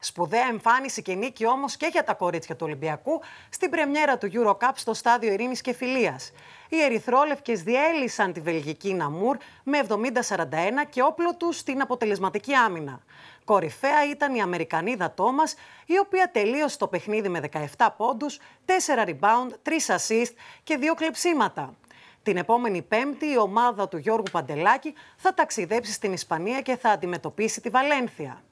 Σπουδαία εμφάνιση και νίκη όμως και για τα κορίτσια του Ολυμπιακού στην πρεμιέρα του Eurocup στο στάδιο Ειρήνης και Φιλίας. Οι Ερυθρόλευκες διέλυσαν τη βελγική Ναμούρ με 70-41 και όπλο τους στην αποτελεσματική άμυνα. Κορυφαία ήταν η Αμερικανίδα Τόμας, η οποία τελείωσε το παιχνίδι με 17 πόντου, 4 rebound, 3 assist και 2 κλεψίματα. Την επόμενη Πέμπτη η ομάδα του Γιώργου Παντελάκη θα ταξιδέψει στην Ισπανία και θα αντιμετωπίσει τη Βαλένθια.